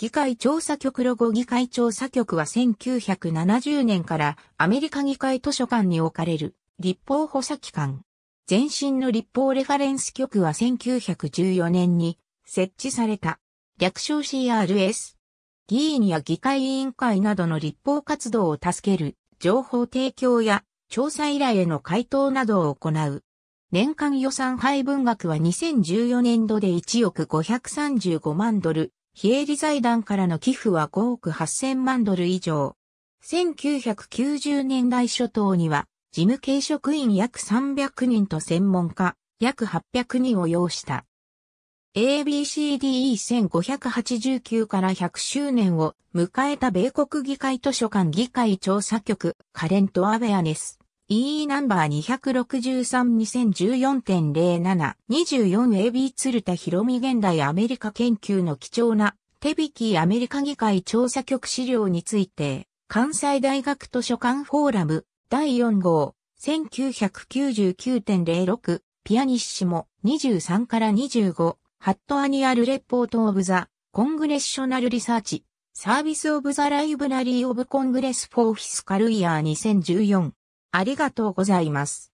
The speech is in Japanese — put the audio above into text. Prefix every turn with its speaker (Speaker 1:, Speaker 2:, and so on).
Speaker 1: 議会調査局ロゴ議会調査局は1970年から
Speaker 2: アメリカ議会図書館に置かれる立法補佐機関。前身の立法レファレンス局は1914年に設置された。略称 CRS。議員や議会委員会などの立法活動を助ける情報提供や調査依頼への回答などを行う。年間予算配分額は2014年度で1億535万ドル、非営利財団からの寄付は5億8000万ドル以上。1990年代初頭には、事務系職員約300人と専門家、約800人を要した。ABCDE1589 から100周年を迎えた米国議会図書館議会調査局カレントアウェアネス EE ナンバー 263-2014.07-24AB 鶴田博美現代アメリカ研究の貴重な手引きアメリカ議会調査局資料について、関西大学図書館フォーラム第4号1999.06ピアニッシモ23から25ハットアニアルレポートオブザコングレッショナルリサーチサービスオブザライブラリーオブコングレスフォーフィスカルイヤー
Speaker 1: 2014ありがとうございます。